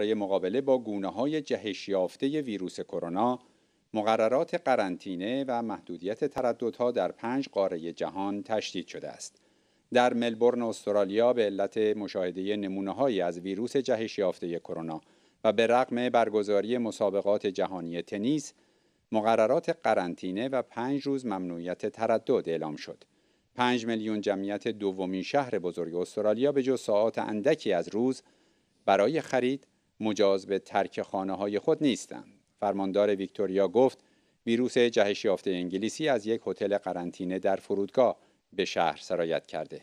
برای مقابله با گونه های جهش یافته ویروس کرونا مقررات قرنطینه و محدودیت ترددها در پنج قاره جهان تشدید شده است. در ملبورن استرالیا به علت مشاهده نمونههایی از ویروس جهشیافته یافته کرونا و به رغم برگزاری مسابقات جهانی تنیس مقررات قرنطینه و پنج روز ممنوعیت تردد اعلام شد. پنج میلیون جمعیت دومین شهر بزرگ استرالیا به جز ساعات اندکی از روز برای خرید مجاز به ترک خانه های خود نیستند فرماندار ویکتوریا گفت ویروس جهش یافته انگلیسی از یک هتل قرنطینه در فرودگاه به شهر سرایت کرده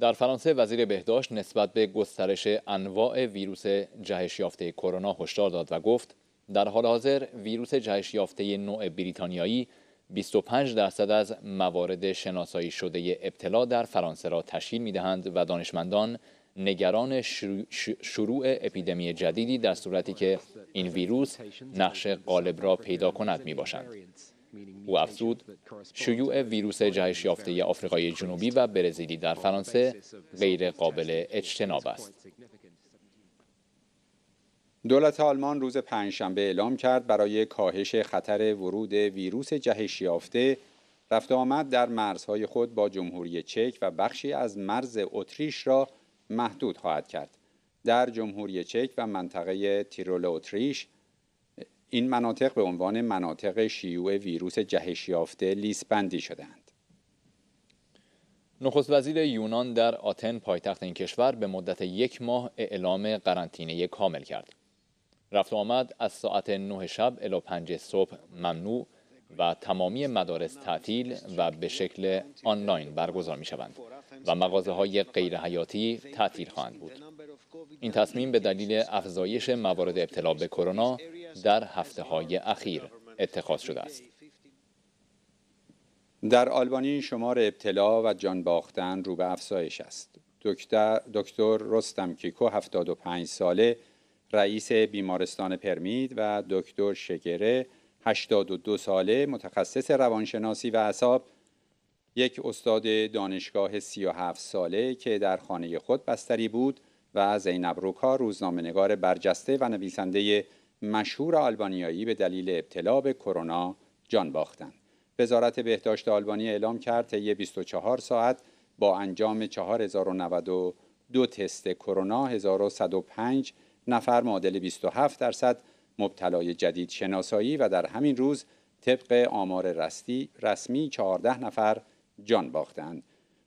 در فرانسه وزیر بهداشت نسبت به گسترش انواع ویروس جهشیافته یافته کرونا هشدار داد و گفت در حال حاضر ویروس جهشیافته یافته نوع بریتانیایی 25 درصد از موارد شناسایی شده ابتلا در فرانسه را تشکیل می‌دهند و دانشمندان نگران شروع اپیدمی جدیدی در صورتی که این ویروس نقش قالب را پیدا کند می باشند. او افزود شیوع ویروس جهش یافته آفریقای جنوبی و برزیلی در فرانسه غیر قابل اجتناب است. دولت آلمان روز پنجشنبه اعلام کرد برای کاهش خطر ورود ویروس جهش یافته رفت آمد در مرزهای خود با جمهوری چک و بخشی از مرز اتریش را محدود خواهد کرد در جمهوری چک و منطقه تیرول اتریش این مناطق به عنوان مناطق شیوع ویروس جهش یافته لیست بندی شدند نخست وزیر یونان در آتن پایتخت این کشور به مدت یک ماه اعلام قرنطینه کامل کرد رفت آمد از ساعت 9 شب الی 5 صبح ممنوع و تمامی مدارس تعطیل و به شکل آنلاین برگزار می شوند و مغازه های غیر حیاتی تعطیل خواهند بود. این تصمیم به دلیل افزایش موارد ابتلا به کرونا در هفته های اخیر اتخاذ شده است. در آلبانی شمار ابتلا و جان باختن رو به افزایش است. دکتر, رستم کیکو 75 ساله رئیس بیمارستان پرمید و دکتر شگره 82 ساله متخصص روانشناسی و اعصاب یک استاد دانشگاه 37 ساله که در خانه خود بستری بود و زینب روکا نگار برجسته و نویسنده مشهور آلبانیایی به دلیل ابتلا به کرونا جان باختند. وزارت بهداشت آلبانی اعلام کرد طی 24 ساعت با انجام 4092 تست کرونا 1105 نفر معادل 27 درصد مبتلای جدید شناسایی و در همین روز طبق آمار رسمی رسمی 14 نفر جان باختند.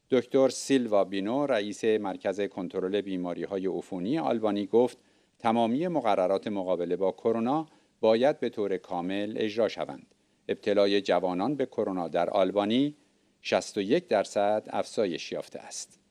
دکتر سیلوا بینو رئیس مرکز کنترل بیماری های عفونی آلبانی گفت تمامی مقررات مقابله با کرونا باید به طور کامل اجرا شوند. ابتلای جوانان به کرونا در آلبانی 61 درصد افزایش یافته است.